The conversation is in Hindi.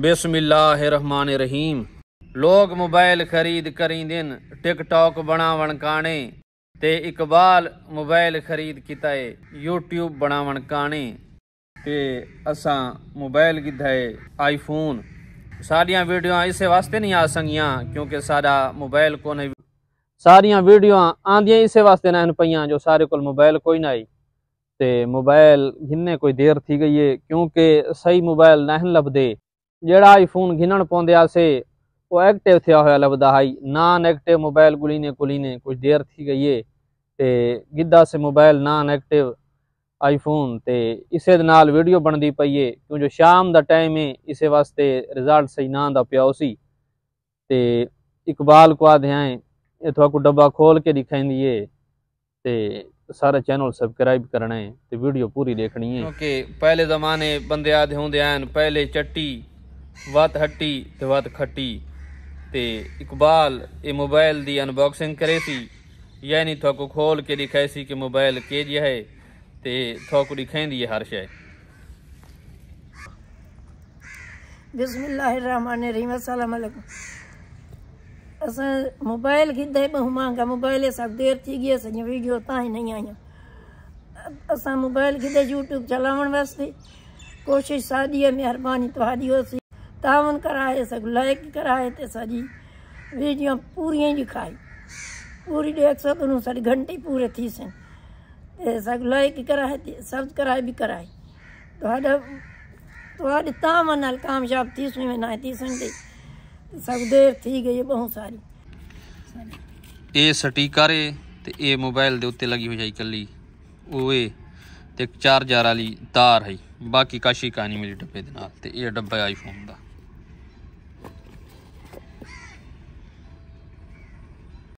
बेसमिल्लाहमान रहीम लोग मोबाइल खरीद करी दिन टिकटॉक बनावन काने ते इकबाल मोबाइल खरीद किता है यूट्यूब बनावन काने ते असा मोबाइल गिधाए आईफोन सारिया वीडियो इस वास्ते नहीं आ सकिया क्योंकि सारा मोबाइल को नहीं सारिया वीडियो आंदियाँ इस वास्ते ना पई सारे को मोबाइल कोई ना आई तो मोबाइल घिन्ने कोई देर थी गई है क्योंकि सही मोबाइल ना लभदे जड़ा आईफोन फ़ोन घिनण से वो एक्टिव थे हो लगता है नॉन एक्टिव मोबाइल गुलीने कुलीने कुछ देर थी गई है गिद्धा से मोबाइल नॉन एक्टिव आईफोन तो इस वीडियो बनती पई है क्योंकि शाम का टाइम है इस वास्ते रिजल्ट सही ना आंदा पिया उसी ते इकबाल को आध्याय इतों को डब्बा खोल के दिखाई है तो सारे चैनल सब्सक्राइब करना है तो वीडियो पूरी देखनी है क्योंकि पहले ज़माने बंदे आधे होंगे पहले चट्टी ਵੱਤ ਹੱਟੀ ਤੇ ਵੱਤ ਖੱਟੀ ਤੇ ਇਕਬਾਲ ਇਹ ਮੋਬਾਈਲ ਦੀ ਅਨਬਾਕਸਿੰਗ ਕਰੇ ਸੀ ਯਾਨੀ ਤੁਹਾਨੂੰ ਖੋਲ ਕੇ ਦਿਖਾਈ ਸੀ ਕਿ ਮੋਬਾਈਲ ਕੇ ਜਿਹਾ ਹੈ ਤੇ ਤੁਹਾਨੂੰ ਦਿਖਾਈਂਦੀ ਹੈ ਹਰ ਸ਼ੈ मोबाइल गिदे ॿ हुमांगा मोबाइल सां देरि थी गई असांजी वीडियो ताईं न आहियूं असां मोबाइल गिदे यूट्यूब हलाइण वास्ते कोशिशि साॾी महिरबानी तव्हां ॾियोसीं तावन कराए सघ लाइक कराए ते साॼी वेझियूं पूरी जी पूरी देख सघूं साढी घंटे पूरे थी सनि ते लाइक कराए ते कराए बि कराए तव्हां तव्हां ॾिता माना कामयाबु थी सूं वञा थी सनि ते सघ थी गई बहुत सारी ਇਹ ਸਟੀਕਰੇ ਤੇ ਇਹ ਮੋਬਾਈਲ ਦੇ ਉੱਤੇ ਲੱਗੀ ਹੋਈ ਹੈ ਕੱਲੀ ਓਏ ਤੇ 4000 ਵਾਲੀ ਤਾਰ ਹੈ ਬਾਕੀ ਕਾਸ਼ੀ ਕਹਾਣੀ ਮੇਰੀ ਡੱਬੇ ਦੇ ਨਾਲ ਤੇ ਇਹ ਡੱਬਾ ਆਈਫੋਨ ਦਾ